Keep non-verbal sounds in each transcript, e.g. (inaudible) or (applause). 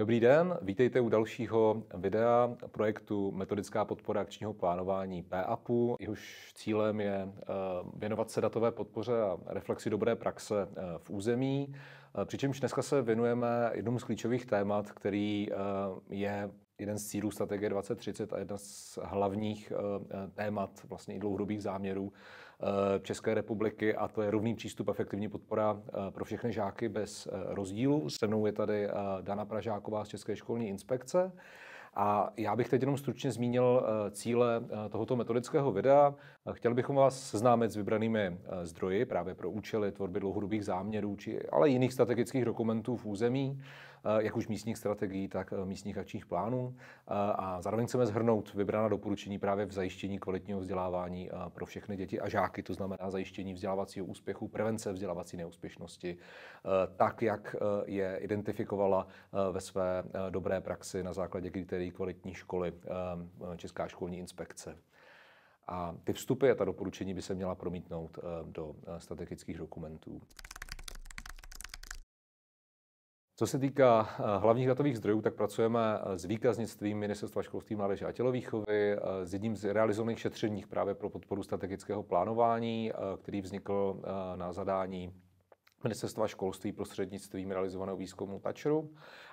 Dobrý den, vítejte u dalšího videa projektu Metodická podpora akčního plánování PAPu. Jehož cílem je eh, věnovat se datové podpoře a reflexi dobré praxe eh, v území. Eh, přičemž dneska se věnujeme jednomu z klíčových témat, který je jeden z cílů strategie 2030 a jedna z hlavních témat vlastně i dlouhodobých záměrů Eh, České republiky a to je rovný přístup, a efektivní podpora eh, pro všechny žáky bez eh, rozdílu. Se mnou je tady Dana Pražáková z České školní inspekce. A já bych teď jenom stručně zmínil cíle tohoto metodického videa. Chtěl bychom vás seznámit s vybranými zdroji právě pro účely tvorby dlouhodobých záměrů, či ale jiných strategických dokumentů v území. Eh, jak už místních strategií, tak eh, místních akčních plánů. Eh, a zároveň chceme zhrnout vybraná doporučení právě v zajištění kvalitního vzdělávání pro všechny děti a žáky, to znamená zajištění vzdělávacího úspěchu, prevence vzdělávací neúspěšnosti, tak, jak je identifikovala ve své dobré praxi na základě kritérií kvalitní školy Česká školní inspekce. A ty vstupy a ta doporučení by se měla promítnout do strategických dokumentů. Co se týká eh, hlavních datových zdrojů, tak pracujeme eh, s výkaznictvím Ministerstva školství, mládeže a tělovýchovy, eh, s jedním z realizovaných šetření právě pro podporu strategického plánování, který vznikl na zadání Ministerstva školství prostřednictvím realizovaného výzkumu Tačru.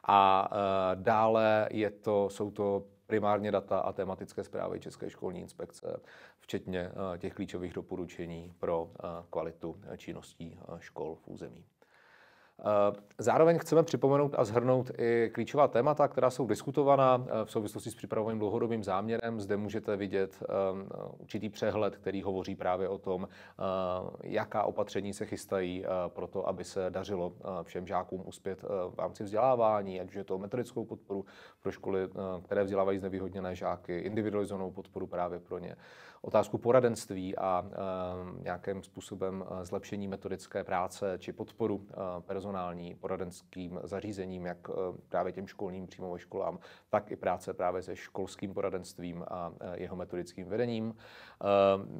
A dále je to, jsou to primárně data a tematické zprávy České školní inspekce, včetně těch klíčových doporučení pro kvalitu činností škol v území. Eh, zároveň chceme připomenout a zhrnout i klíčová témata, která jsou diskutovaná eh, v souvislosti s připravovaným dlouhodobým záměrem. Zde můžete vidět eh, určitý přehled, který hovoří právě o tom, jaká opatření se chystají pro to, aby se dařilo všem žákům uspět v rámci vzdělávání, ať už je to metodickou podporu pro školy, které vzdělávají znevýhodněné žáky, individualizovanou podporu právě pro ně otázku poradenství a eh, nějakým způsobem eh, zlepšení metodické práce či podporu eh, personální poradenským zařízením, jak právě těm školním přímo školám, tak i práce právě se školským poradenstvím a jeho metodickým vedením.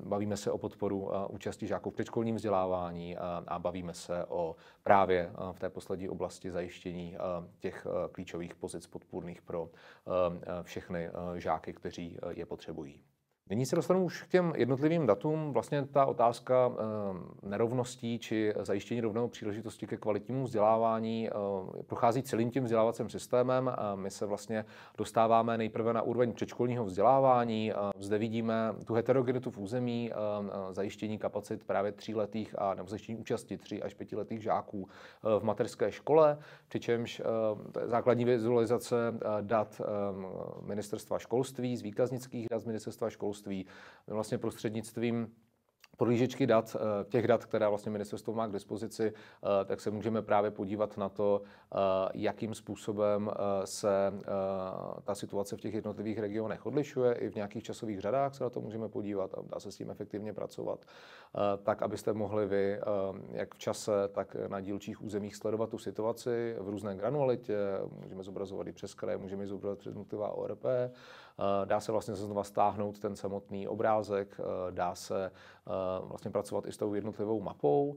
Bavíme se o podporu účasti žáků v předškolním vzdělávání a bavíme se o právě v té poslední oblasti zajištění těch klíčových pozic podpůrných pro všechny žáky, kteří je potřebují. Nyní se dostanu už k těm jednotlivým datům. Vlastně ta otázka eh, nerovností či zajištění rovného příležitosti ke kvalitnímu vzdělávání eh, prochází celým tím vzdělávacím systémem. Eh, my se vlastně dostáváme nejprve na úroveň předškolního vzdělávání. Zde vidíme tu heterogenitu v území, zajištění kapacit právě tříletých a nebo zajištění účasti tří až pětiletých žáků v mateřské škole, přičemž základní vizualizace dat ministerstva školství, z výkaznických dat z ministerstva školství, školství, vlastně prostřednictvím prohlížečky dat, eh, těch dat, která vlastně ministerstvo má k dispozici, eh, tak se můžeme právě podívat na to, eh, jakým způsobem se ta situace v těch jednotlivých regionech odlišuje. I v nějakých časových řadách se na to můžeme podívat a dá se s tím efektivně pracovat, tak abyste mohli vy, jak v čase, tak na dílčích územích sledovat tu situaci v různé granualitě. Můžeme zobrazovat i přes kraje, můžeme zobrazovat přes jednotlivá ORP Eh, dá se vlastně znova stáhnout ten samotný obrázek, eh, dá se eh, vlastně pracovat i s tou jednotlivou mapou.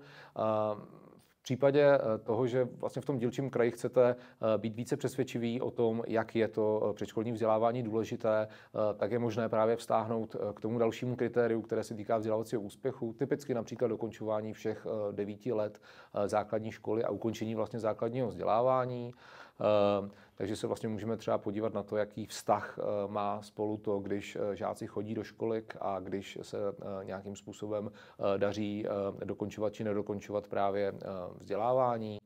V případě toho, že vlastně v tom dílčím kraji chcete být více přesvědčivý o tom, jak je to předškolní vzdělávání důležité, tak je možné právě vztáhnout k tomu dalšímu kritériu, které se týká vzdělávacího úspěchu, typicky například dokončování všech devíti let základní školy a ukončení vlastně základního vzdělávání. Ehm, takže se vlastně můžeme třeba podívat na to, jaký vztah eh, má spolu to, když eh, žáci chodí do školek a když se eh, nějakým způsobem daří dokončovat či nedokončovat právě vzdělávání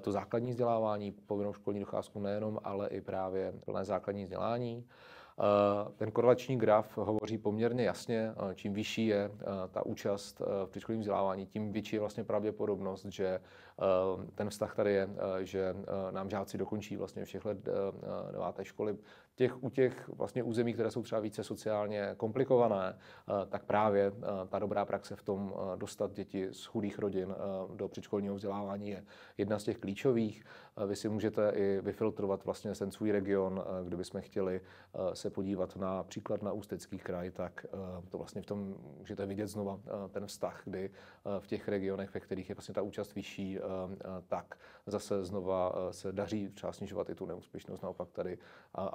to základní vzdělávání, povinnou školní docházku nejenom, ale i právě plné základní vzdělání. Eh, ten korelační graf hovoří poměrně jasně, eh, čím vyšší je eh, ta účast v předškolním vzdělávání, tím větší je vlastně pravděpodobnost, že ten vztah tady je, že nám žáci dokončí vlastně všechny deváté školy těch, u těch vlastně území, které jsou třeba více sociálně komplikované, eh, tak právě eh, ta dobrá praxe v tom eh, dostat děti z chudých rodin do předškolního vzdělávání je jedna z těch klíčových. Vy si můžete i vyfiltrovat vlastně ten svůj region, kdybychom chtěli se podívat na příklad na Ústecký kraj, tak to vlastně v tom můžete vidět znova ten vztah, kdy v těch regionech, ve kterých je vlastně ta účast vyšší, tak zase znova se daří třeba snižovat i tu neúspěšnost. Naopak tady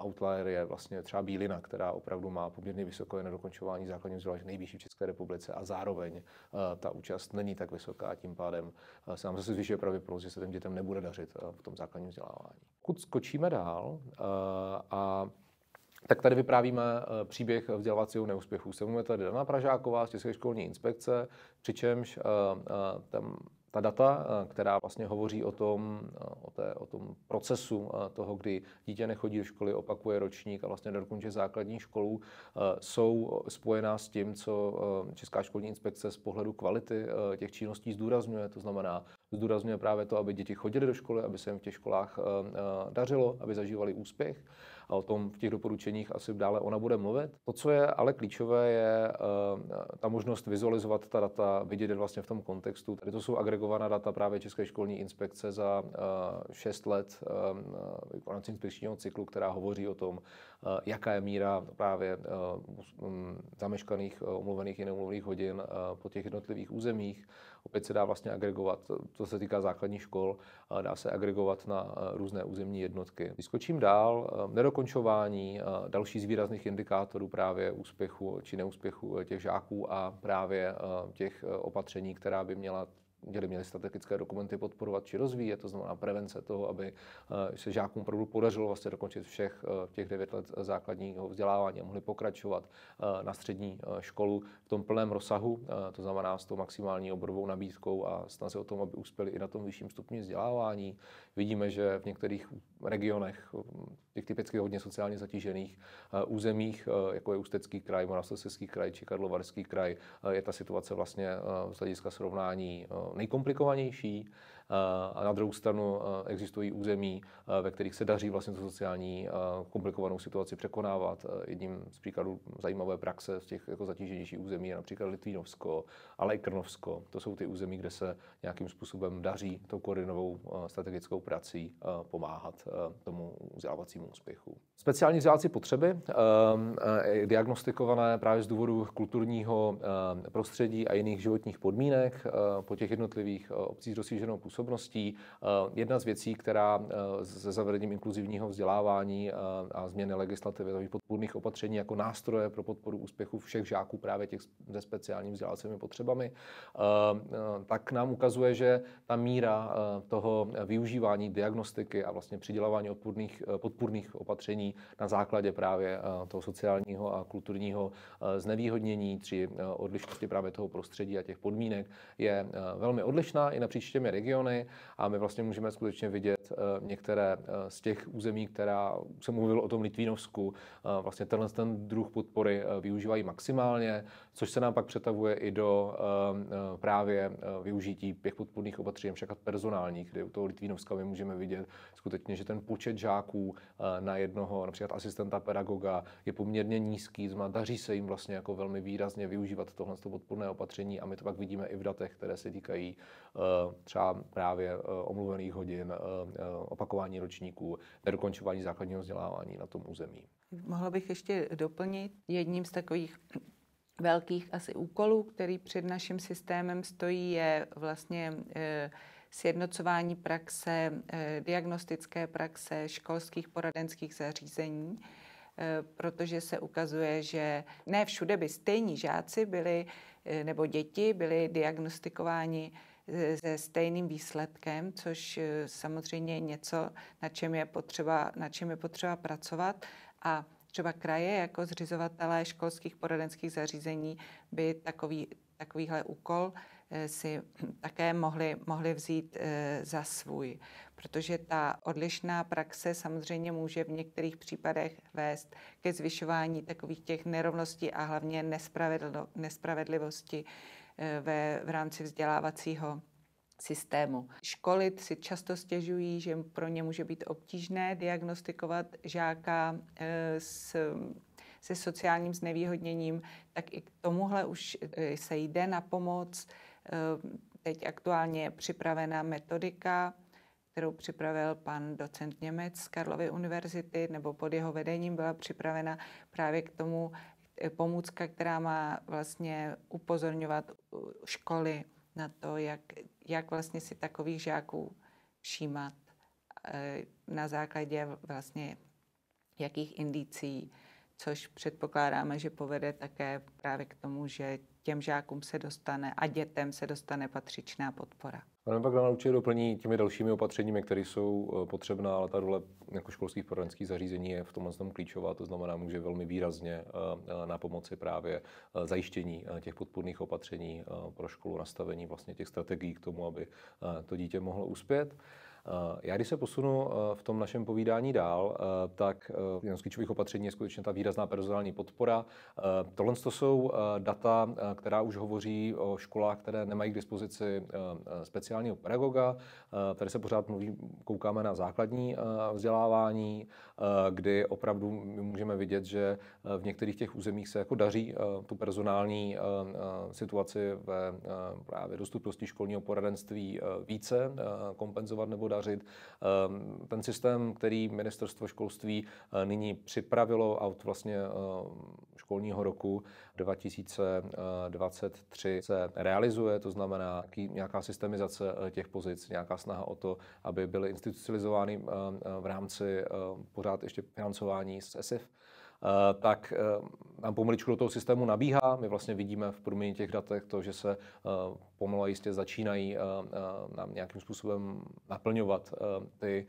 outlier Skyler je vlastně třeba Bílina, která opravdu má poměrně vysoké nedokončování základní vzdělání nejvyšší v České republice a zároveň eh, ta účast není tak vysoká, tím pádem eh, se nám zase zvyšuje pravděpodobnost, že se těm dětem nebude dařit eh, v tom základním vzdělávání. Kud skočíme dál a tak tady vyprávíme příběh vzdělávacího neúspěchu. Se tady Dana Pražáková z České školní inspekce, přičemž tam ta data, eh, která vlastně hovoří o tom, eh, o, té, o tom procesu eh, toho, kdy dítě nechodí do školy, opakuje ročník a vlastně dokončí základní školu, jsou spojená s tím, co Česká školní inspekce z pohledu kvality těch činností zdůrazňuje. To znamená, zdůrazňuje právě to, aby děti chodily do školy, aby se jim v těch školách dařilo, aby zažívali úspěch a o tom v těch doporučeních asi dále ona bude mluvit. To, co je ale klíčové, je eh, ta možnost vizualizovat ta data, vidět je vlastně v tom kontextu. Tady to jsou agregovaná data právě České školní inspekce za 6 eh, let eh, v inspekčního cyklu, která hovoří o tom, jaká je míra právě zameškaných, omluvených i neumluvených hodin po těch jednotlivých územích, Opět se dá vlastně agregovat, to se týká základních škol, dá se agregovat na eh, různé územní jednotky. Vyskočím dál, eh, nedokončování, eh, další z výrazných indikátorů právě úspěchu či neúspěchu těch žáků a právě těch opatření, která by měla měli, měli strategické dokumenty podporovat či rozvíjet, to znamená prevence toho, aby eh, se žákům opravdu podařilo vlastně dokončit všech eh, těch 9 let základního vzdělávání a mohli pokračovat eh, na střední školu v tom plném rozsahu, to znamená s tou maximální oborovou nabídkou a snaze o tom, aby uspěli i na tom vyšším stupni vzdělávání. Vidíme, že v některých regionech, těch typicky hodně sociálně zatížených eh, územích, eh, jako je Ústecký kraj, Moravskoslezský kraj či Karlovarský kraj, eh, je ta situace vlastně z hlediska srovnání nejkomplikovanější. Eh, a na druhou stranu eh, existují území, eh, ve kterých se daří vlastně tu sociální komplikovanou situaci překonávat. Jedním z příkladů zajímavé praxe z těch jako zatíženějších území je například Litvínovsko, ale i Krnovsko. To jsou ty území, kde se nějakým způsobem daří tou koordinovou strategickou prací pomáhat tomu vzdělávacímu úspěchu. Speciální vzdělávací potřeby, diagnostikované právě z důvodu kulturního prostředí a jiných životních podmínek po těch jednotlivých obcích s rozšířenou působností. Eh, jedna z věcí, která eh, se zavedením inkluzivního vzdělávání eh, a změny legislativy takových podpůrných opatření jako nástroje pro podporu úspěchu všech žáků právě těch se speciálními vzdělávacími potřebami, tak nám ukazuje, že ta míra toho využívání diagnostiky a vlastně přidělování odpůrných, podpůrných opatření na základě právě toho sociálního a kulturního znevýhodnění či odlišnosti právě toho prostředí a těch podmínek je velmi odlišná i napříč těmi regiony regiony a my vlastně můžeme skutečně vidět eh, některé eh, z těch území, která jsem mluvil o tom Litvínovsku, eh, vlastně tenhle ten druh podpory využívají maximálně, což se nám pak přetavuje i do právě využití těch podpůrných opatření, však personálních, kde u toho Litvínovska my můžeme vidět skutečně, že ten počet žáků na jednoho například asistenta pedagoga je poměrně nízký, znamená, daří se jim vlastně jako velmi výrazně využívat tohle podpůrné opatření a my to pak vidíme i v datech, které se týkají třeba právě eh, omluvených hodin, eh, eh, opakování ročníků, nedokončování základního vzdělávání na tom území. Mohla bych ještě doplnit jedním z takových velkých asi úkolů, který před naším systémem stojí, je vlastně sjednocování praxe, diagnostické praxe školských poradenských zařízení, protože se ukazuje, že ne všude by stejní žáci byli nebo děti byly diagnostikováni se stejným výsledkem, což eh, samozřejmě je něco, na čem je potřeba, na čem je potřeba pracovat. A třeba kraje jako zřizovatelé školských poradenských zařízení by takový, takovýhle úkol eh, si také mohli, mohli vzít eh, za svůj, protože ta odlišná praxe samozřejmě může v některých případech vést ke zvyšování takových těch nerovností a hlavně nespravedl- nespravedlivosti Eh, ve, v rámci vzdělávacího systému. Školy si často stěžují, že pro ně může být obtížné diagnostikovat žáka eh, s se sociálním znevýhodněním, tak i k tomuhle už eh, se jde na pomoc. Teď aktuálně je připravena metodika, kterou připravil pan docent Němec z Karlovy univerzity, nebo pod jeho vedením byla připravena právě k tomu Eh, pomůcka, která má vlastně upozorňovat eh, školy na to, jak, jak vlastně si takových žáků všímat eh, na základě vlastně jakých indicí což předpokládáme, že povede také právě k tomu, že těm žákům se dostane a dětem se dostane patřičná podpora. Pane Bagdana určitě doplní těmi dalšími opatřeními, které jsou eh, potřebná, ale ta role jako školských poradenských zařízení je v tomhle tom klíčová, to znamená, může velmi výrazně eh, eh, na pomoci právě zajištění těch podpůrných opatření pro školu, nastavení vlastně těch strategií k tomu, aby to dítě mohlo uspět. Eh, já když se posunu eh, v tom našem povídání dál, eh, tak jedno z klíčových opatření je skutečně ta výrazná personální podpora. Tohle to jsou data, která už hovoří o školách, které nemají k dispozici speciálního pedagoga. Tady se pořád mluví, koukáme na základní vzdělávání, kdy opravdu můžeme vidět, že v některých těch územích se jako daří tu personální situaci ve právě dostupnosti školního poradenství více kompenzovat nebo dát hospodařit. Ehm, ten systém, který ministerstvo školství eh, nyní připravilo a od vlastně eh, školního roku 2023 se realizuje, to znamená nějaká systemizace eh, těch pozic, nějaká snaha o to, aby byly institucionalizovány v rámci pořád ještě financování z ESIF. Eh, tak eh, nám pomaličku do toho systému nabíhá. My vlastně vidíme v průměně těch datech to, že se eh, pomalu a jistě začínají nám nějakým způsobem naplňovat ty,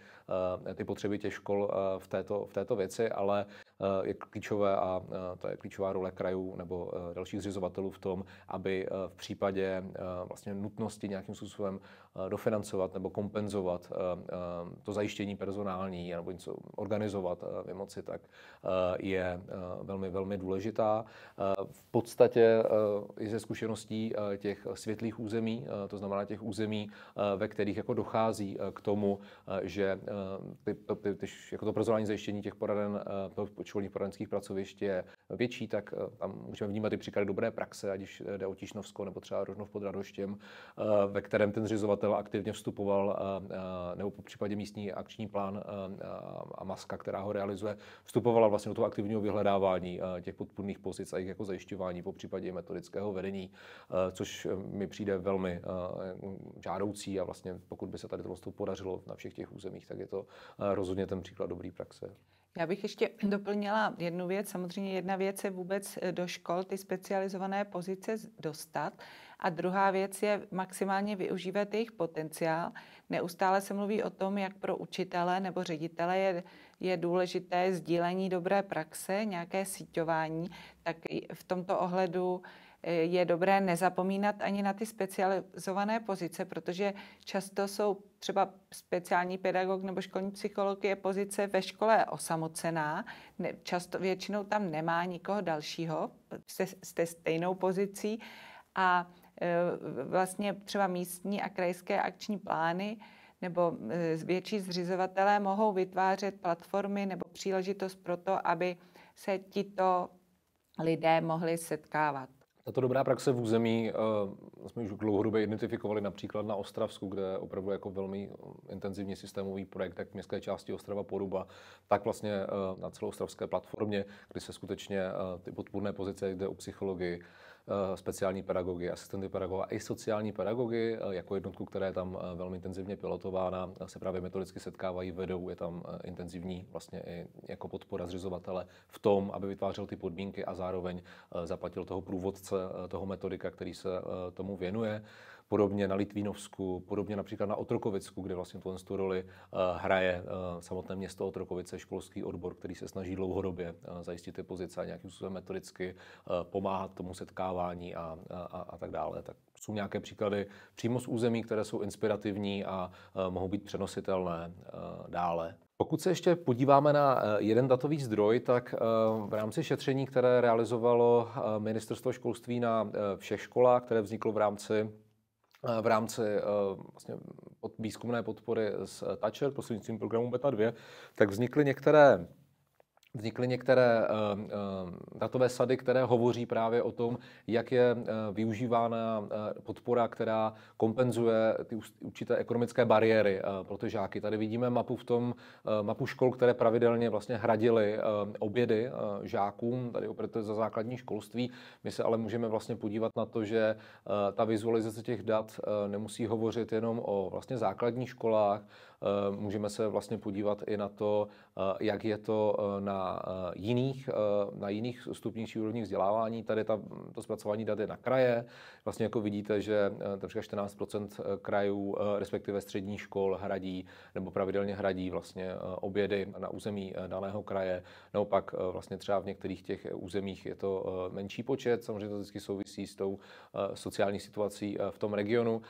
ty potřeby těch škol v této, v této věci, ale Eh, je klíčové a eh, to je klíčová role krajů nebo eh, dalších zřizovatelů v tom, aby v případě vlastně nutnosti nějakým způsobem dofinancovat nebo kompenzovat to zajištění personální nebo něco organizovat v tak je velmi, velmi důležitá. V podstatě i ze zkušeností těch světlých území, to znamená těch území, ve kterých jako dochází k tomu, že ty, ty, ty, jako to personální zajištění těch poraden školních poradenských pracovišť je větší, tak eh, tam můžeme vnímat i příklady dobré praxe, ať už eh, jde o Tišnovsko nebo třeba Rožnov pod Radoštěm, eh, ve kterém ten zřizovatel aktivně vstupoval, nebo po případě místní akční plán a maska, která ho realizuje, vstupovala vlastně do toho aktivního vyhledávání těch podpůrných pozic a jejich jako zajišťování, po případě metodického vedení, což mi přijde velmi žádoucí a vlastně pokud by se tady to podařilo na všech těch územích, tak je to rozhodně ten příklad dobrý praxe. Já bych ještě doplnila jednu věc. Samozřejmě jedna věc je vůbec eh, do škol ty specializované pozice dostat a druhá věc je maximálně využívat jejich potenciál. Neustále se mluví o tom, jak pro učitele nebo ředitele je, je důležité sdílení dobré praxe, nějaké síťování, tak v tomto ohledu Eh, je dobré nezapomínat ani na ty specializované pozice, protože často jsou třeba speciální pedagog nebo školní psycholog je pozice ve škole osamocená, ne, často většinou tam nemá nikoho dalšího se, se stejnou pozicí a e, vlastně třeba místní a krajské akční plány nebo e, větší zřizovatelé mohou vytvářet platformy nebo příležitost pro to, aby se tito lidé mohli setkávat. Tato dobrá praxe v území uh, jsme už dlouhodobě identifikovali například na Ostravsku, kde je opravdu jako velmi eh, intenzivní systémový projekt, jak v městské části Ostrava Poruba, tak vlastně uh, na ostravské platformě, kdy se skutečně uh, ty podpůrné pozice jde o psychologii, Eh, speciální pedagogy, asistenty pedagoga i sociální pedagogy eh, jako jednotku, která je tam eh, velmi intenzivně pilotována, se právě metodicky setkávají, vedou, je tam intenzivní vlastně i jako podpora zřizovatele v tom, aby vytvářel ty podmínky a zároveň zaplatil toho průvodce, toho metodika, který se tomu věnuje podobně na Litvínovsku, podobně například na Otrokovicku, kde vlastně tohle tu roli eh, hraje eh, samotné město Otrokovice, školský odbor, který se snaží dlouhodobě eh, zajistit ty pozice a nějakým způsobem metodicky pomáhat tomu setkávání a, a, a tak dále. Tak jsou nějaké příklady přímo z území, které jsou inspirativní a mohou být přenositelné dále. Pokud se ještě podíváme na jeden datový zdroj, tak v rámci šetření, které realizovalo Ministerstvo školství na všech školách, které vzniklo v rámci Eh, v rámci eh, vlastně pod výzkumné podpory z eh, Thatcher prostřednictvím programu Beta 2, tak vznikly některé vznikly některé eh, eh, datové sady, které hovoří právě o tom, jak je eh, využívána podpora, která kompenzuje ty určité ekonomické bariéry pro ty žáky. Tady vidíme mapu v tom, mapu škol, které pravidelně vlastně hradily obědy žákům, tady opět za základní školství. My se ale můžeme vlastně podívat na to, že ta vizualizace těch dat nemusí hovořit jenom o vlastně základních školách, Eh, můžeme se vlastně podívat i na to, eh, jak je to eh, na jiných, na jiných stupních úrovních vzdělávání. Tady ta, to zpracování dat je na kraje. Vlastně jako vidíte, že třeba 14 krajů, respektive středních škol hradí nebo pravidelně hradí vlastně obědy na území daného kraje. Naopak vlastně třeba v některých těch územích je to menší počet. Samozřejmě to vždycky souvisí s tou sociální situací v tom regionu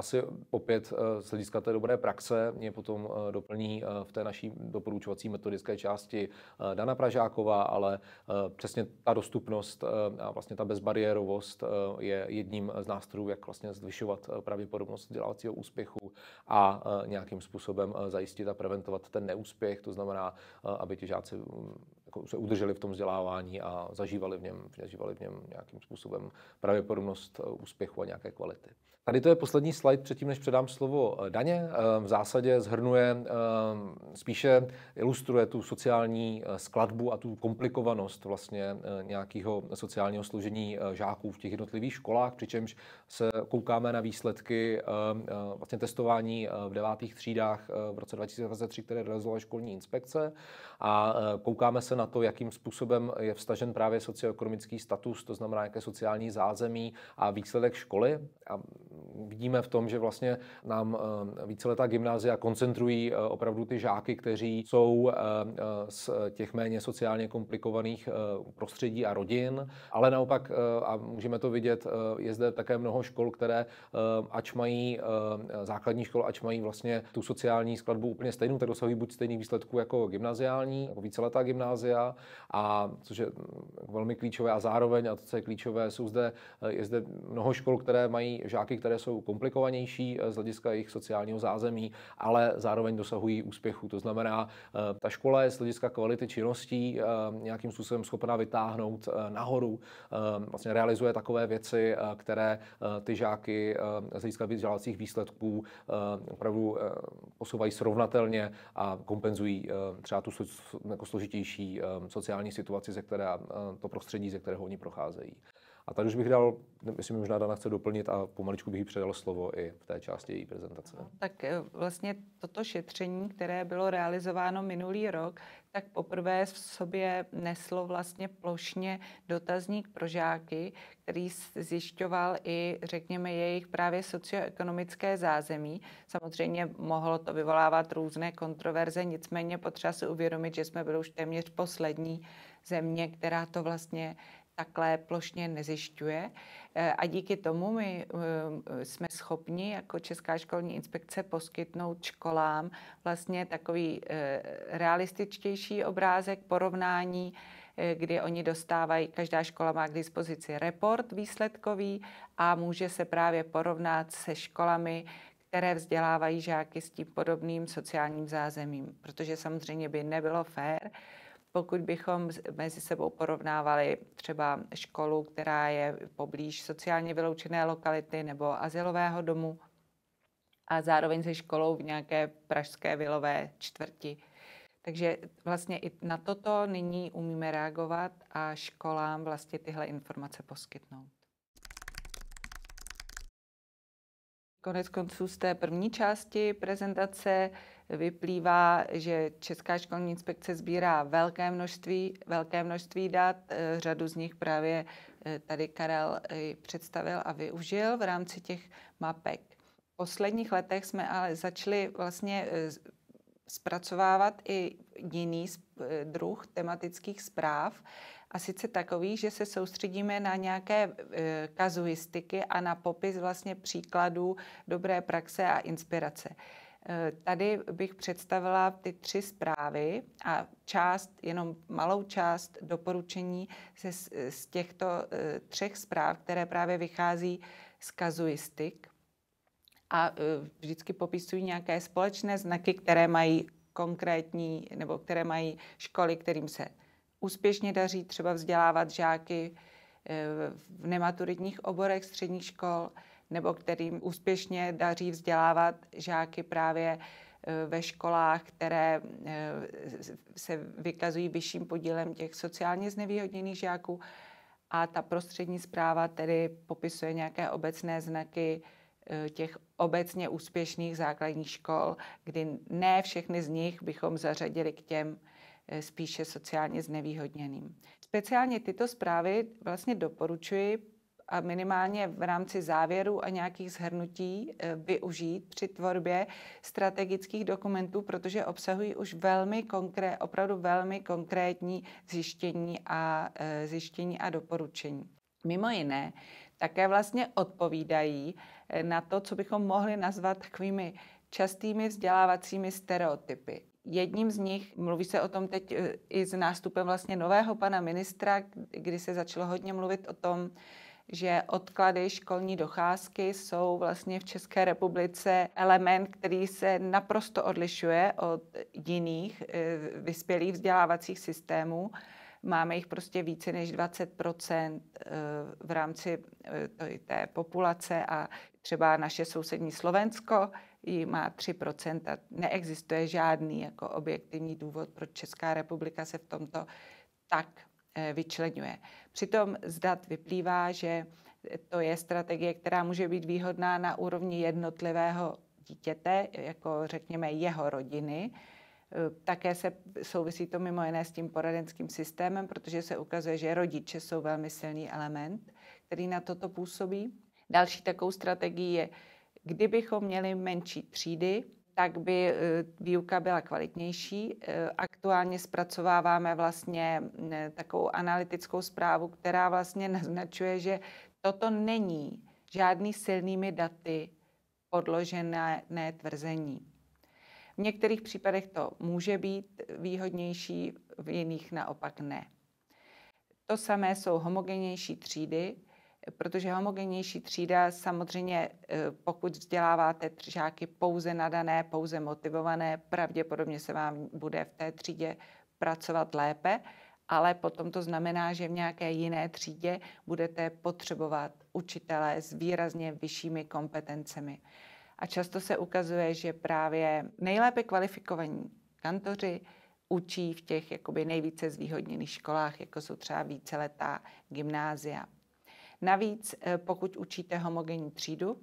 asi opět eh, z hlediska té dobré praxe mě potom eh, doplní eh, v té naší doporučovací metodické části Dana Pražáková, ale přesně ta dostupnost a vlastně ta bezbariérovost je jedním z nástrojů, jak vlastně zvyšovat pravděpodobnost vzdělávacího úspěchu a nějakým způsobem zajistit a preventovat ten neúspěch, to znamená, aby ti žáci mm, jako se udrželi v tom vzdělávání a zažívali v něm, zažívali v něm nějakým způsobem pravděpodobnost eh, úspěchu a nějaké kvality. Tady to je poslední slide předtím, než předám slovo eh, daně. Eh, v zásadě zhrnuje, spíše ilustruje tu sociální skladbu a tu komplikovanost vlastně nějakého sociálního složení žáků v těch jednotlivých školách, přičemž se koukáme na výsledky vlastně testování v devátých třídách v roce 2023, které realizovala školní inspekce a koukáme se na to, jakým způsobem je vstažen právě socioekonomický status, to znamená, jaké sociální zázemí a výsledek školy. A vidíme v tom, že vlastně nám eh, víceletá gymnázia koncentrují eh, opravdu ty žáky, kteří jsou eh, z těch méně sociálně komplikovaných prostředí a rodin, ale naopak, a můžeme to vidět, je zde také mnoho škol, které ač mají základní školu, ač mají vlastně tu sociální skladbu úplně stejnou, tak dosahují buď stejných výsledků jako gymnaziální, jako víceletá gymnázia, Asia, a, což je mm, velmi klíčové a zároveň, a to, co je klíčové, jsou zde, eh, je zde mnoho škol, které mají žáky, které jsou komplikovanější eh, z hlediska jejich sociálního zázemí, ale zároveň dosahují úspěchu. To znamená, eh, ta škola je z hlediska kvality činností nějakým způsobem schopna vytáhnout nahoru, vlastně realizuje takové věci, které ty žáky z hlediska vzdělávacích výsledků opravdu posouvají srovnatelně a kompenzují třeba tu jako složitější Um, sociální situaci, ze které, uh, to prostředí, ze kterého oni procházejí. A tady už bych dal, myslím, možná Dana chce doplnit a pomaličku bych jí předal slovo i v té části její prezentace. No, tak eh, vlastně toto šetření, které bylo realizováno minulý rok, tak poprvé v sobě neslo vlastně plošně dotazník pro žáky, který zjišťoval i, řekněme, jejich právě socioekonomické zázemí. Samozřejmě mohlo to vyvolávat různé kontroverze, nicméně potřeba si uvědomit, že jsme byli už téměř poslední země, která to vlastně takhle plošně nezjišťuje. Eh, a díky tomu my eh, jsme schopni jako Česká školní inspekce poskytnout školám vlastně takový eh, realističtější obrázek porovnání kdy oni dostávají, každá škola má k dispozici report výsledkový a může se právě porovnat se školami, které vzdělávají žáky s tím podobným sociálním zázemím. Protože samozřejmě by nebylo fér, pokud bychom mezi sebou porovnávali třeba školu, která je poblíž sociálně vyloučené lokality nebo asilového domu a zároveň se školou v nějaké pražské vilové čtvrti. Takže vlastně i na toto nyní umíme reagovat a školám vlastně tyhle informace poskytnout. Konec konců z té první části prezentace vyplývá, že Česká školní inspekce sbírá velké množství, velké množství dat, eh, řadu z nich právě eh, tady Karel eh, představil a využil v rámci těch mapek. V posledních letech jsme ale začali vlastně zpracovávat i jiný druh tematických zpráv, a sice takový, že se soustředíme na nějaké e, kazuistiky a na popis vlastně příkladů dobré praxe a inspirace. Eh, tady bych představila ty tři zprávy a část, jenom malou část doporučení se z těchto eh, třech zpráv, které právě vychází z kazuistik a eh, vždycky popisují nějaké společné znaky, které mají konkrétní nebo které mají školy, kterým se úspěšně daří třeba vzdělávat žáky v nematuritních oborech středních škol, nebo kterým úspěšně daří vzdělávat žáky právě e, ve školách, které e, se vykazují vyšším podílem těch sociálně znevýhodněných žáků. A ta prostřední zpráva tedy popisuje nějaké obecné znaky e, těch obecně úspěšných základních škol, kdy ne všechny z nich bychom zařadili k těm spíše sociálně znevýhodněným. Speciálně tyto zprávy vlastně doporučuji a minimálně v rámci závěru a nějakých zhrnutí eh, využít při tvorbě strategických dokumentů, protože obsahují už velmi konkré, opravdu velmi konkrétní zjištění a, eh, zjištění a doporučení. Mimo jiné, také vlastně odpovídají eh, na to, co bychom mohli nazvat takovými častými vzdělávacími stereotypy. Jedním z nich, mluví se o tom teď i s nástupem vlastně nového pana ministra, kdy se začalo hodně mluvit o tom, že odklady školní docházky jsou vlastně v České republice element, který se naprosto odlišuje od jiných eh, vyspělých vzdělávacích systémů. Máme jich prostě více než 20 eh, v rámci eh, té populace a třeba naše sousední Slovensko ji má 3 Neexistuje žádný jako objektivní důvod, proč Česká republika se v tomto tak Eh, vyčlenuje. Přitom z dat vyplývá, že to je strategie, která může být výhodná na úrovni jednotlivého dítěte, jako řekněme jeho rodiny. Eh, také se souvisí to mimo jiné s tím poradenským systémem, protože se ukazuje, že rodiče jsou velmi silný element, který na toto působí. Další takovou strategií je, kdybychom měli menší třídy, tak by eh, výuka byla kvalitnější. Eh, aktuálně zpracováváme vlastně mm, eh, takovou analytickou zprávu, která vlastně (laughs) naznačuje, že toto není žádný silnými daty podložené ne tvrzení. V některých případech to může být výhodnější, v jiných naopak ne. To samé jsou homogenější třídy, protože homogennější třída samozřejmě, eh, pokud vzděláváte žáky pouze nadané, pouze motivované, pravděpodobně se vám bude v té třídě pracovat lépe, ale potom to znamená, že v nějaké jiné třídě budete potřebovat učitele s výrazně vyššími kompetencemi. A často se ukazuje, že právě nejlépe kvalifikovaní kantoři učí v těch jakoby nejvíce zvýhodněných školách, jako jsou třeba víceletá gymnázia, Navíc, eh, pokud učíte homogenní třídu,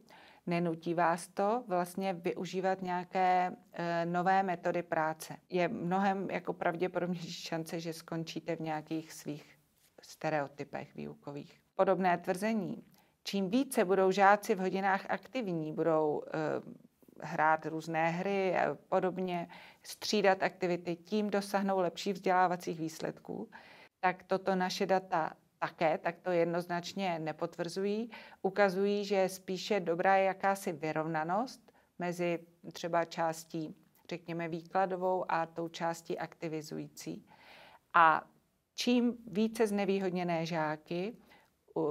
nenutí vás to vlastně využívat nějaké eh, nové metody práce. Je mnohem jako pravděpodobnější šance, že skončíte v nějakých svých stereotypech výukových. Podobné tvrzení. Čím více budou žáci v hodinách aktivní, budou eh, hrát různé hry a podobně, střídat aktivity, tím dosáhnou lepších vzdělávacích výsledků, tak toto naše data také, tak to jednoznačně nepotvrzují. Ukazují, že spíše dobrá je jakási vyrovnanost mezi třeba částí, řekněme, výkladovou a tou částí aktivizující. A čím více znevýhodněné žáky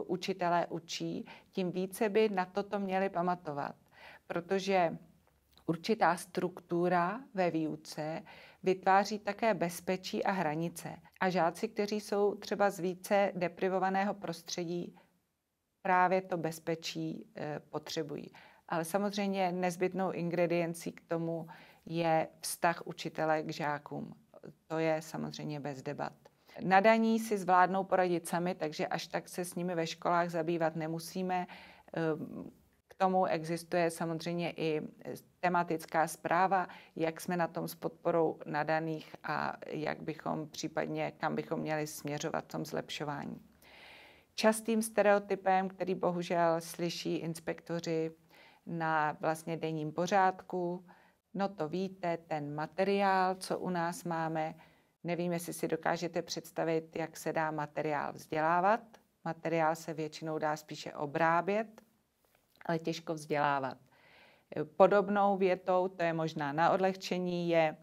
učitelé učí, tím více by na toto měli pamatovat, protože určitá struktura ve výuce vytváří také bezpečí a hranice. A žáci, kteří jsou třeba z více deprivovaného prostředí, právě to bezpečí e, potřebují. Ale samozřejmě nezbytnou ingrediencí k tomu je vztah učitele k žákům. To je samozřejmě bez debat. Nadaní si zvládnou poradit sami, takže až tak se s nimi ve školách zabývat nemusíme. Ehm, k tomu existuje samozřejmě i tematická zpráva, jak jsme na tom s podporou nadaných a jak bychom případně, kam bychom měli směřovat v tom zlepšování. Častým stereotypem, který bohužel slyší inspektoři na vlastně denním pořádku, no to víte, ten materiál, co u nás máme, nevím, jestli si dokážete představit, jak se dá materiál vzdělávat. Materiál se většinou dá spíše obrábět, ale těžko vzdělávat podobnou větou, to je možná na odlehčení, je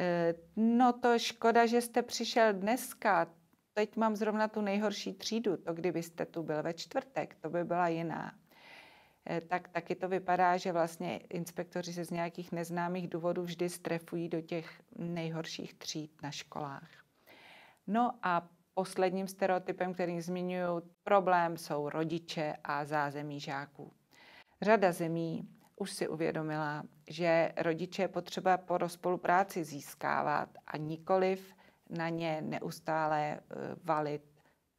eh, no to škoda, že jste přišel dneska, teď mám zrovna tu nejhorší třídu, to kdybyste tu byl ve čtvrtek, to by byla jiná. Eh, tak taky to vypadá, že vlastně inspektoři se z nějakých neznámých důvodů vždy strefují do těch nejhorších tříd na školách. No a posledním stereotypem, který zmiňuji, problém jsou rodiče a zázemí žáků. Řada zemí už si uvědomila, že rodiče je potřeba po rozpolupráci získávat a nikoliv na ně neustále e, valit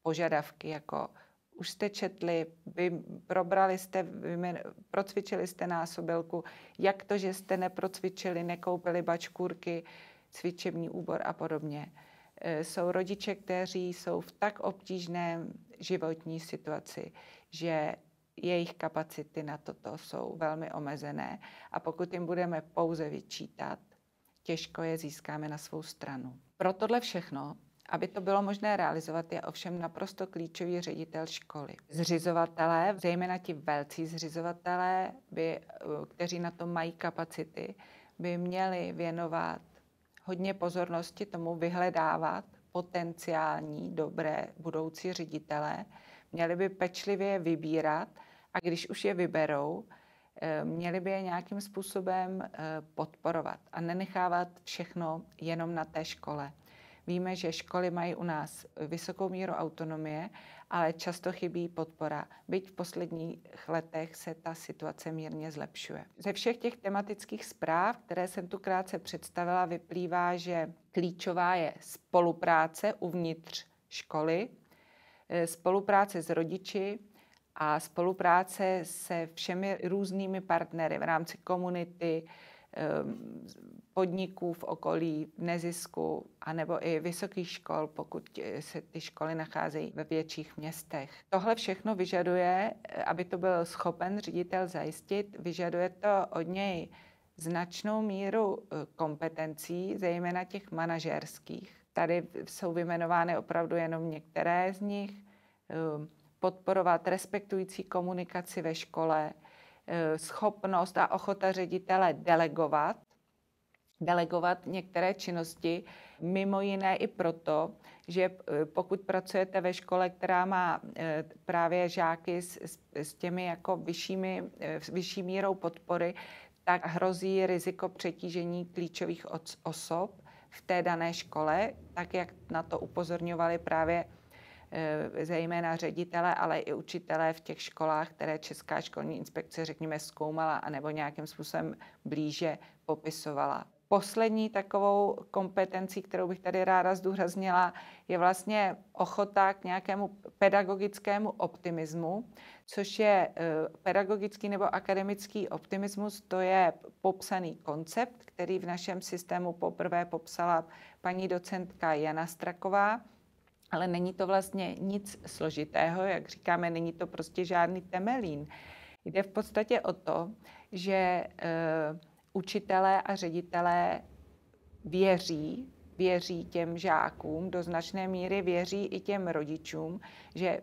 požadavky jako už jste četli, vy probrali jste, vymen, procvičili jste násobilku, jak to, že jste neprocvičili, nekoupili bačkůrky, cvičební úbor a podobně. E, jsou rodiče, kteří jsou v tak obtížné životní situaci, že jejich kapacity na toto jsou velmi omezené a pokud jim budeme pouze vyčítat, těžko je získáme na svou stranu. Pro tohle všechno aby to bylo možné realizovat, je ovšem naprosto klíčový ředitel školy. Zřizovatelé, zejména ti velcí zřizovatelé, by, kteří na to mají kapacity, by měli věnovat hodně pozornosti tomu vyhledávat potenciální dobré budoucí ředitele, měli by pečlivě vybírat a když už je vyberou, eh, měli by je nějakým způsobem eh, podporovat a nenechávat všechno jenom na té škole. Víme, že školy mají u nás vysokou míru autonomie, ale často chybí podpora. Byť v posledních letech se ta situace mírně zlepšuje. Ze všech těch tematických zpráv, které jsem tu krátce představila, vyplývá, že klíčová je spolupráce uvnitř školy, eh, spolupráce s rodiči, a spolupráce se všemi různými partnery v rámci komunity, ehm, podniků v okolí, nezisku, anebo i vysokých škol, pokud eh, se ty školy nacházejí ve větších městech. Tohle všechno vyžaduje, eh, aby to byl schopen ředitel zajistit, vyžaduje to od něj značnou míru eh, kompetencí, zejména těch manažerských. Tady jsou vymenovány opravdu jenom některé z nich ehm, podporovat respektující komunikaci ve škole, eh, schopnost a ochota ředitele delegovat, delegovat některé činnosti, mimo jiné i proto, že eh, pokud pracujete ve škole, která má eh, právě žáky s, s, s těmi jako vyššími, vyšší mírou podpory, tak hrozí riziko přetížení klíčových osob v té dané škole, tak jak na to upozorňovali právě Eh, zejména ředitele, ale i učitele v těch školách, které Česká školní inspekce, řekněme, zkoumala a nebo nějakým způsobem blíže popisovala. Poslední takovou kompetencí, kterou bych tady ráda zdůraznila, je vlastně ochota k nějakému pedagogickému optimismu, což je eh, pedagogický nebo akademický optimismus. To je popsaný koncept, který v našem systému poprvé popsala paní docentka Jana Straková ale není to vlastně nic složitého, jak říkáme, není to prostě žádný temelín. Jde v podstatě o to, že e, učitelé a ředitelé věří, věří těm žákům, do značné míry věří i těm rodičům, že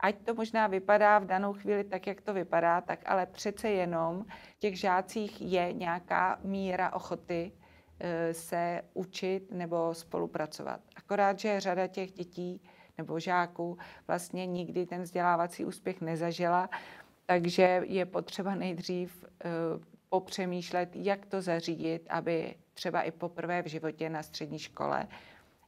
ať to možná vypadá v danou chvíli tak, jak to vypadá, tak ale přece jenom v těch žácích je nějaká míra ochoty e, se učit nebo spolupracovat. Akorát, že řada těch dětí nebo žáků vlastně nikdy ten vzdělávací úspěch nezažila, takže je potřeba nejdřív eh, popřemýšlet, jak to zařídit, aby třeba i poprvé v životě na střední škole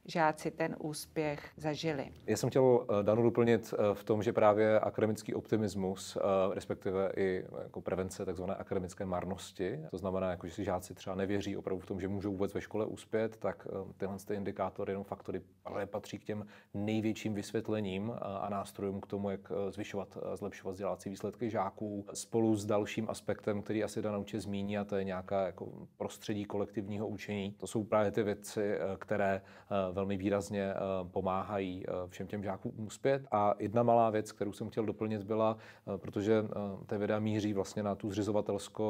žáci ten úspěch zažili. Já jsem chtěl eh, Danu doplnit eh, v tom, že právě akademický optimismus, eh, respektive i jako prevence takzvané akademické marnosti, to znamená, jako, že si žáci třeba nevěří opravdu v tom, že můžou vůbec ve škole uspět, tak tyhle ty indikátory, jenom faktory, ale patří k těm největším vysvětlením a nástrojům k tomu, jak zvyšovat a zlepšovat vzdělávací výsledky žáků, spolu s dalším aspektem, který asi Dana určitě zmíní, a to je nějaká jako prostředí kolektivního učení. To jsou právě ty věci, které velmi výrazně eh, pomáhají eh, všem těm žákům úspět A jedna malá věc, kterou jsem chtěl doplnit, byla, eh, protože ta věda míří vlastně na tu zřizovatelskou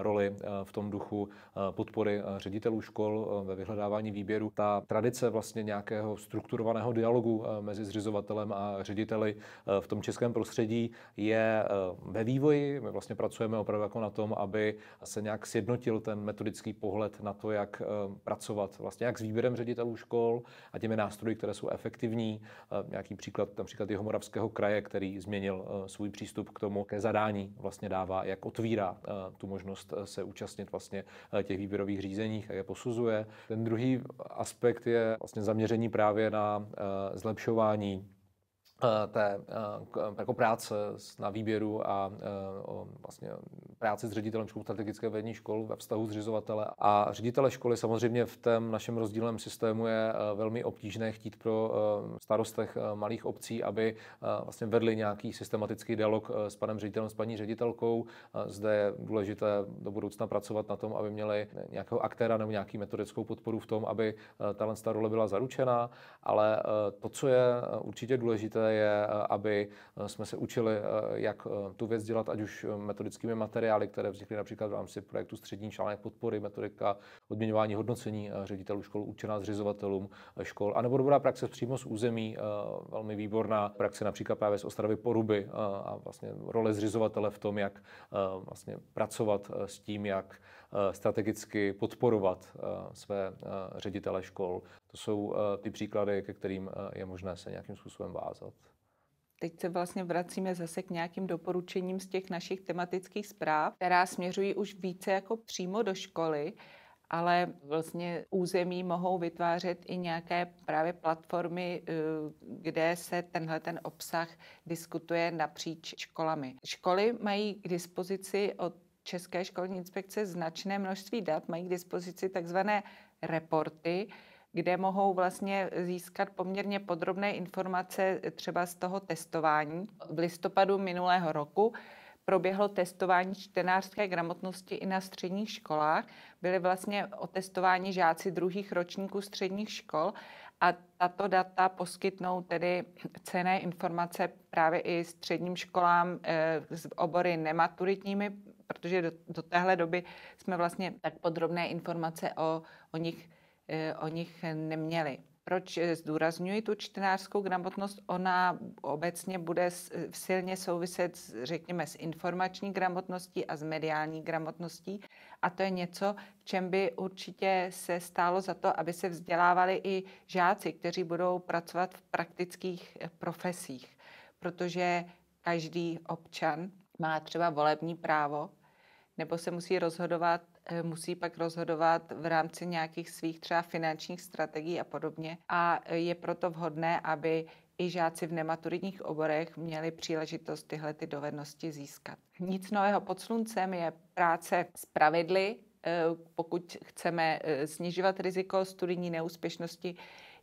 roli v tom duchu podpory ředitelů škol ve vyhledávání výběru. Ta tradice vlastně nějakého strukturovaného dialogu mezi zřizovatelem a řediteli v tom českém prostředí je ve vývoji. My vlastně pracujeme opravdu jako na tom, aby se nějak sjednotil ten metodický pohled na to, jak pracovat, vlastně jak s výběrem ředitelů škol, škol a těmi nástroji, které jsou efektivní. Eh, nějaký příklad, například jeho moravského kraje, který změnil eh, svůj přístup k tomu, ke zadání vlastně dává, jak otvírá eh, tu možnost se účastnit vlastně těch výběrových řízeních, jak je posuzuje. Ten druhý aspekt je vlastně zaměření právě na zlepšování Eh, té eh, jako práce na výběru a eh, vlastně práci s ředitelem škol strategické vedení škol ve vztahu zřizovatele. A ředitele školy samozřejmě v tom našem rozdílném systému je velmi obtížné chtít pro starostech malých obcí, aby vlastně vedli nějaký systematický dialog s panem ředitelem, s paní ředitelkou. Zde je důležité do budoucna pracovat na tom, aby měli nějakého aktéra nebo nějaký metodickou podporu v tom, aby ta role byla zaručena. Ale to, co je určitě důležité, je, eh, aby eh, jsme se učili, eh, jak tu věc dělat, ať už metodickými materiály, které vznikly například v rámci projektu Střední článek podpory, metodika odměňování hodnocení ředitelů škol určená zřizovatelům škol, anebo dobrá praxe přímo z území, velmi výborná praxe například právě z Ostravy Poruby a vlastně role zřizovatele v tom, jak vlastně pracovat s tím, jak Eh, strategicky podporovat eh, své eh, ředitele škol. To jsou ty příklady, ke kterým je možné se nějakým způsobem vázat. Teď se vlastně vracíme zase k nějakým doporučením z těch našich tematických zpráv, která směřují už více jako přímo do školy, ale vlastně území mohou vytvářet i nějaké právě platformy, kde se tenhle ten obsah diskutuje napříč školami. Školy mají k dispozici od České školní inspekce značné množství dat, mají k dispozici takzvané reporty, kde mohou vlastně získat poměrně podrobné informace třeba z toho testování. V listopadu minulého roku proběhlo testování čtenářské gramotnosti i na středních školách. Byly vlastně otestováni žáci druhých ročníků středních škol a tato data poskytnou tedy cené informace právě i středním školám z eh, obory nematuritními protože do, do téhle doby jsme vlastně tak podrobné informace o, o, nich, eh, o nich neměli. Proč eh, zdůrazňuji tu čtenářskou gramotnost? Ona obecně bude eh, silně souviset, s, řekněme, s informační gramotností a s mediální gramotností. A to je něco, v čem by určitě se stálo za to, aby se vzdělávali i žáci, kteří budou pracovat v praktických profesích. Protože každý občan má třeba volební právo nebo se musí rozhodovat, eh, musí pak rozhodovat v rámci nějakých svých třeba finančních strategií a podobně. A eh, je proto vhodné, aby i žáci v nematuritních oborech měli příležitost tyhle ty dovednosti získat. Nic nového pod sluncem je práce s pravidly, eh, pokud chceme snižovat riziko studijní neúspěšnosti,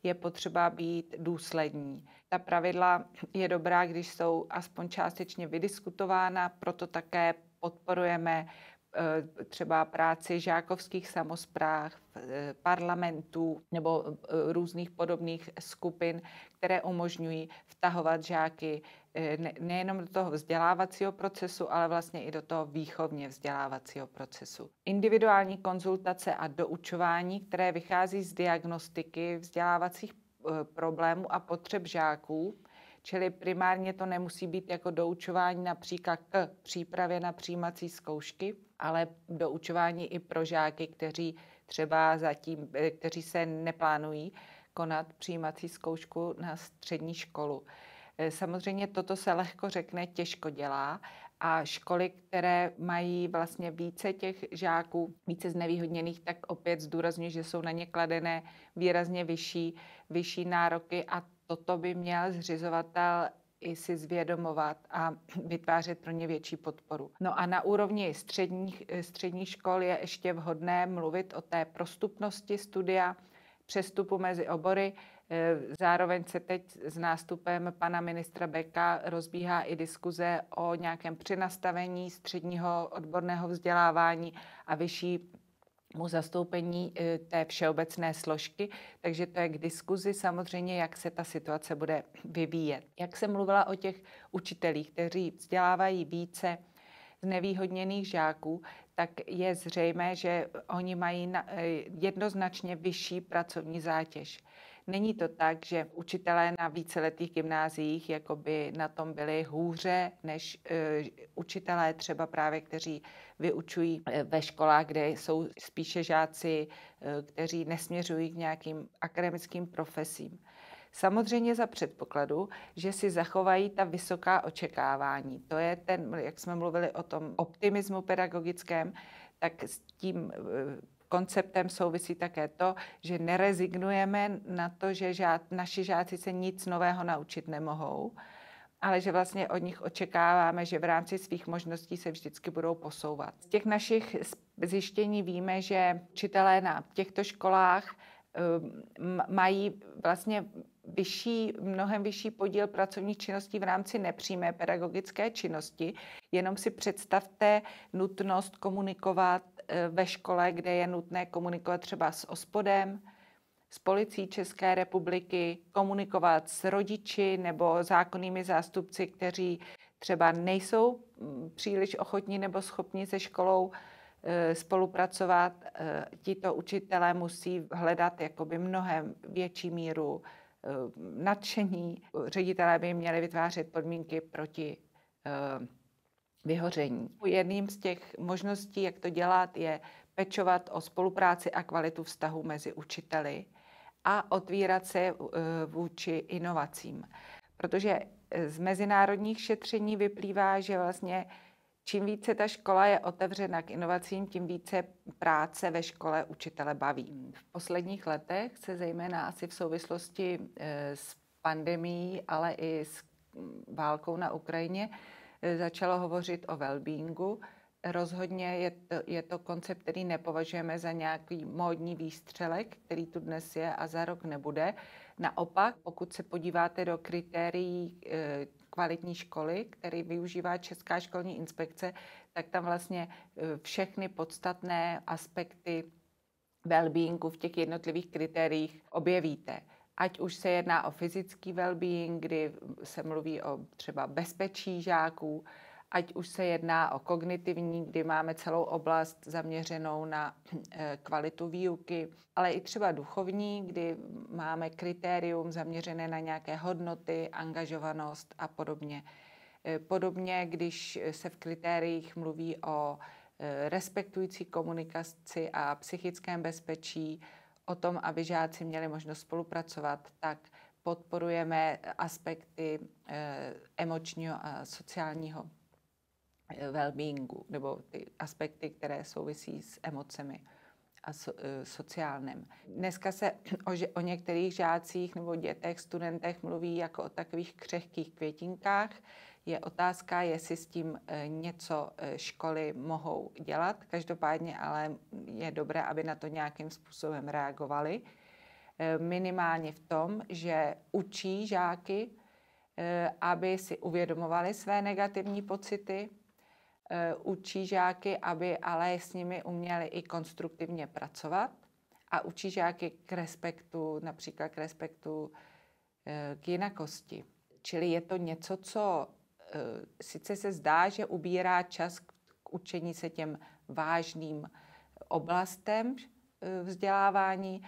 je potřeba být důslední. Ta pravidla je dobrá, když jsou aspoň částečně vydiskutována, proto také podporujeme eh, třeba práci žákovských samozpráv, eh, parlamentů nebo eh, různých podobných skupin, které umožňují vtahovat žáky nejenom do toho vzdělávacího procesu, ale vlastně i do toho výchovně vzdělávacího procesu. Individuální konzultace a doučování, které vychází z diagnostiky vzdělávacích problémů a potřeb žáků, Čili primárně to nemusí být jako doučování například k přípravě na přijímací zkoušky, ale doučování i pro žáky, kteří třeba zatím, eh, kteří se neplánují konat přijímací zkoušku na střední školu. Eh, samozřejmě toto se lehko řekne, těžko dělá a školy, které mají vlastně více těch žáků, více znevýhodněných, tak opět zdůrazně, že jsou na ně kladené výrazně vyšší, vyšší nároky a toto by měl zřizovatel i si zvědomovat a (clears throat) vytvářet pro ně větší podporu. No a na úrovni středních, eh, středních škol je ještě vhodné mluvit o té prostupnosti studia, přestupu mezi obory. Eh, zároveň se teď s nástupem pana ministra Beka rozbíhá i diskuze o nějakém přenastavení středního odborného vzdělávání a vyšší mu zastoupení eh, té všeobecné složky, takže to je k diskuzi samozřejmě, jak se ta situace bude vyvíjet. Jak jsem mluvila o těch učitelích, kteří vzdělávají více znevýhodněných žáků, tak je zřejmé, že oni mají eh, jednoznačně vyšší pracovní zátěž. Není to tak, že učitelé na víceletých gymnáziích jakoby na tom byli hůře než eh, učitelé třeba právě, kteří vyučují eh, ve školách, kde jsou spíše žáci, eh, kteří nesměřují k nějakým akademickým profesím. Samozřejmě za předpokladu, že si zachovají ta vysoká očekávání. To je ten, jak jsme mluvili o tom optimismu pedagogickém, tak s tím konceptem souvisí také to, že nerezignujeme na to, že žád, naši žáci se nic nového naučit nemohou, ale že vlastně od nich očekáváme, že v rámci svých možností se vždycky budou posouvat. Z těch našich zjištění víme, že učitelé na těchto školách um, mají vlastně vyšší, mnohem vyšší podíl pracovních činností v rámci nepřímé pedagogické činnosti. Jenom si představte nutnost komunikovat Eh, ve škole, kde je nutné komunikovat třeba s ospodem, s policií České republiky, komunikovat s rodiči nebo zákonnými zástupci, kteří třeba nejsou mm, příliš ochotní nebo schopní se školou eh, spolupracovat. Eh, tito učitelé musí hledat jakoby mnohem větší míru nadšení. Ředitelé by měli vytvářet podmínky proti vyhoření. Jedním z těch možností, jak to dělat, je pečovat o spolupráci a kvalitu vztahu mezi učiteli a otvírat se eh, vůči inovacím. Protože eh, z mezinárodních šetření vyplývá, že vlastně čím více ta škola je otevřena k inovacím, tím více práce ve škole učitele baví. V posledních letech se zejména asi v souvislosti eh, s pandemí, ale i s mm, válkou na Ukrajině, Eh, začalo hovořit o wellbeingu. Rozhodně je to, je to koncept, který nepovažujeme za nějaký módní výstřelek, který tu dnes je a za rok nebude. Naopak, pokud se podíváte do kritérií eh, kvalitní školy, který využívá Česká školní inspekce, tak tam vlastně eh, všechny podstatné aspekty wellbeingu v těch jednotlivých kritériích objevíte ať už se jedná o fyzický well-being, kdy se mluví o třeba bezpečí žáků, ať už se jedná o kognitivní, kdy máme celou oblast zaměřenou na eh, kvalitu výuky, ale i třeba duchovní, kdy máme kritérium zaměřené na nějaké hodnoty, angažovanost a podobně. Eh, podobně, když se v kritériích mluví o eh, respektující komunikaci a psychickém bezpečí, o tom, aby žáci měli možnost spolupracovat, tak podporujeme aspekty eh, emočního a sociálního eh, wellbeingu, nebo ty aspekty, které souvisí s emocemi a so, eh, sociálním. Dneska se o, o některých žácích nebo dětech, studentech mluví jako o takových křehkých květinkách, je otázka, jestli s tím eh, něco eh, školy mohou dělat. Každopádně ale je dobré, aby na to nějakým způsobem reagovali. Eh, minimálně v tom, že učí žáky, aby si uvědomovali své negativní pocity, učí žáky, aby ale s nimi uměli i konstruktivně pracovat a učí žáky k respektu, například k respektu k jinakosti. Čili je to něco, co Eh, sice se zdá, že ubírá čas k učení se těm vážným oblastem eh, vzdělávání,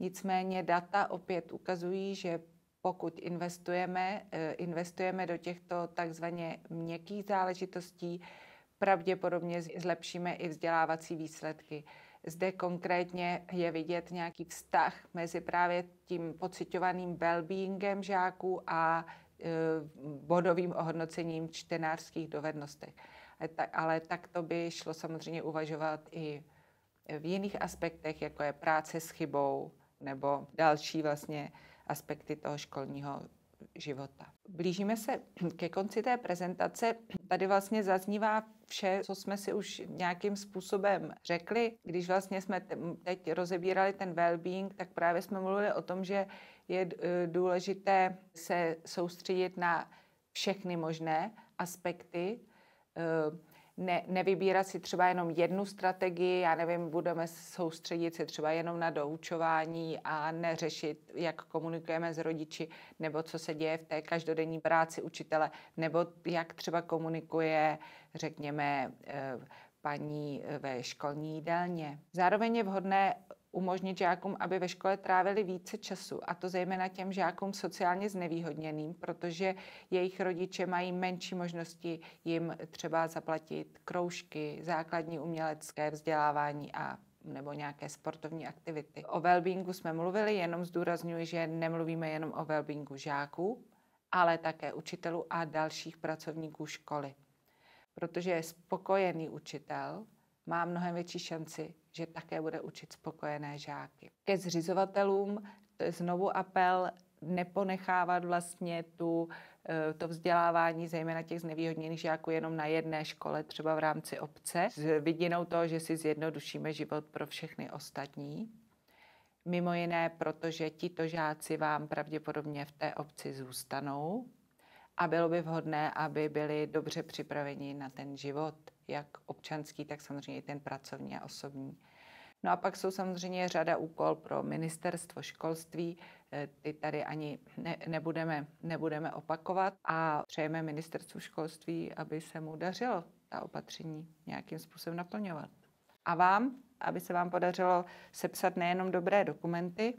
nicméně data opět ukazují, že pokud investujeme, eh, investujeme do těchto takzvaně měkkých záležitostí, pravděpodobně zlepšíme i vzdělávací výsledky. Zde konkrétně je vidět nějaký vztah mezi právě tím pocitovaným well žáků a Eh, bodovým ohodnocením čtenářských dovednostech. Ale tak to by šlo samozřejmě uvažovat i v jiných aspektech, jako je práce s chybou nebo další vlastně aspekty toho školního života. Blížíme se ke konci té prezentace. Tady vlastně zaznívá vše, co jsme si už nějakým způsobem řekli. Když vlastně jsme teď rozebírali ten well-being, tak právě jsme mluvili o tom, že je e, důležité se soustředit na všechny možné aspekty e, ne, nevybírat si třeba jenom jednu strategii, já nevím, budeme soustředit se třeba jenom na doučování a neřešit, jak komunikujeme s rodiči, nebo co se děje v té každodenní práci učitele, nebo jak třeba komunikuje, řekněme, eh, paní eh, ve školní jídelně. Zároveň je vhodné umožnit žákům, aby ve škole trávili více času, a to zejména těm žákům sociálně znevýhodněným, protože jejich rodiče mají menší možnosti jim třeba zaplatit kroužky, základní umělecké vzdělávání a nebo nějaké sportovní aktivity. O wellbeingu jsme mluvili, jenom zdůrazňuji, že nemluvíme jenom o wellbeingu žáků, ale také učitelů a dalších pracovníků školy. Protože spokojený učitel má mnohem větší šanci že také bude učit spokojené žáky. Ke zřizovatelům eh, znovu apel neponechávat vlastně tu, eh, to vzdělávání zejména těch znevýhodněných žáků jenom na jedné škole, třeba v rámci obce, s vidinou toho, že si zjednodušíme život pro všechny ostatní. Mimo jiné, protože tito žáci vám pravděpodobně v té obci zůstanou, a bylo by vhodné, aby byli dobře připraveni na ten život, jak občanský, tak samozřejmě i ten pracovní a osobní. No a pak jsou samozřejmě řada úkol pro ministerstvo školství, e, ty tady ani ne, nebudeme, nebudeme opakovat a přejeme ministerstvu školství, aby se mu dařilo ta opatření nějakým způsobem naplňovat. A vám, aby se vám podařilo sepsat nejenom dobré dokumenty,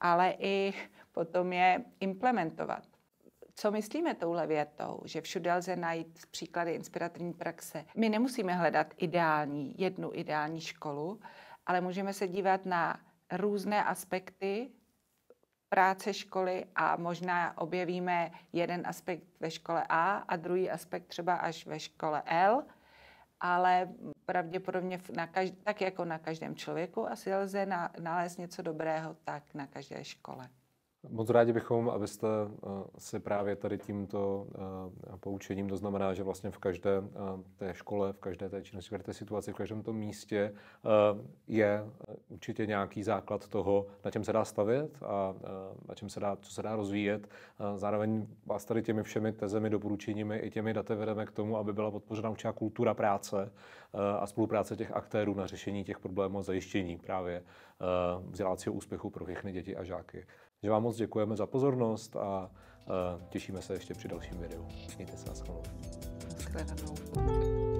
ale i potom je implementovat. Co myslíme touhle větou, že všude lze najít příklady inspirativní praxe? My nemusíme hledat ideální, jednu ideální školu, ale můžeme se dívat na různé aspekty práce školy a možná objevíme jeden aspekt ve škole A a druhý aspekt třeba až ve škole L, ale pravděpodobně na každ- tak jako na každém člověku asi lze na- nalézt něco dobrého, tak na každé škole. Moc rádi bychom, abyste eh, si právě tady tímto eh, poučením, to znamená, že vlastně v každé eh, té škole, v každé té činnosti, v každé té situaci, v každém tom místě je určitě nějaký základ toho, na čem se dá stavět a na čem se dá, co se dá rozvíjet. Zároveň vás tady těmi všemi tezemi, doporučeními i těmi daty vedeme k tomu, aby byla podpořena určitá kultura práce a spolupráce těch aktérů na řešení těch problémů a zajištění právě vzdělávacího úspěchu pro všechny děti a žáky. Takže vám moc děkujeme za pozornost a e, těšíme se ještě při dalším videu. Mějte se na schválnou. Shledanou.